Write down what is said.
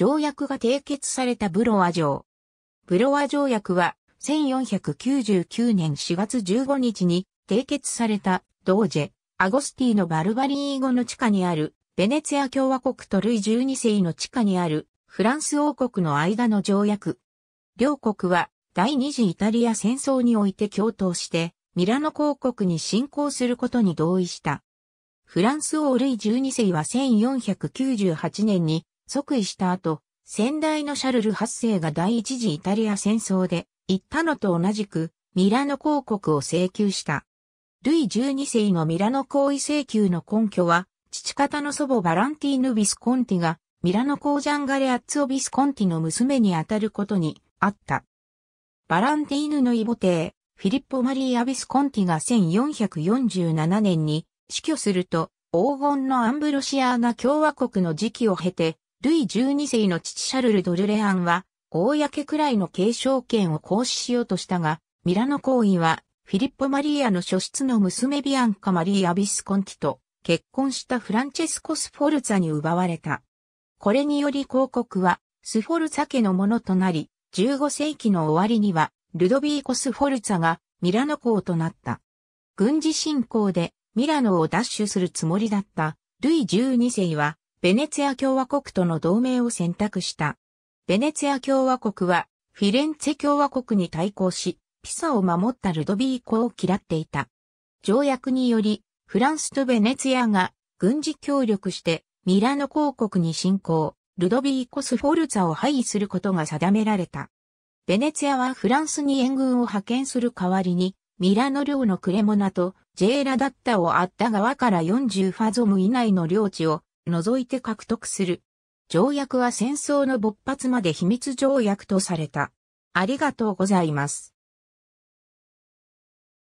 条約が締結されたブロワ条。ブロワ条約は、1499年4月15日に締結されたドージェ、アゴスティのバルバリー語の地下にある、ベネツィア共和国とルイ12世の地下にある、フランス王国の間の条約。両国は、第二次イタリア戦争において共闘して、ミラノ公国に侵攻することに同意した。フランス王ルイ12世は1498年に即位した後、先代のシャルル8世が第一次イタリア戦争で、行ったのと同じく、ミラノ公国を請求した。ルイ12世のミラノ行為請求の根拠は、父方の祖母バランティーヌ・ビスコンティが、ミラノ公ジャンガレ・アッツオ・ビスコンティの娘にあたることにあった。バランティーヌの異母帝、フィリッポ・マリー・ア・ビスコンティが1447年に死去すると、黄金のアンブロシアーナ共和国の時期を経て、ルイ12世の父シャルル・ドルレアンは、公くらいの継承権を行使しようとしたが、ミラノ公位は、フィリッポ・マリアの初出の娘ビアンカ・マリー・ア・ビスコンティと結婚したフランチェスコ・スフォルツァに奪われた。これにより広告はスフォルツァ家のものとなり、15世紀の終わりにはルドビーコ・スフォルツァがミラノ公となった。軍事侵攻でミラノを奪取するつもりだったルイ12世はベネツィア共和国との同盟を選択した。ベネツィア共和国は、フィレンツェ共和国に対抗し、ピサを守ったルドビー公を嫌っていた。条約により、フランスとベネツィアが軍事協力してミラノ公国に侵攻、ルドビーコ・スフォルツァを廃位することが定められた。ベネツィアはフランスに援軍を派遣する代わりに、ミラノ領のクレモナとジェーラダッタをあった側から40ファゾム以内の領地を除いて獲得する。条約は戦争の勃発まで秘密条約とされた。ありがとうございます。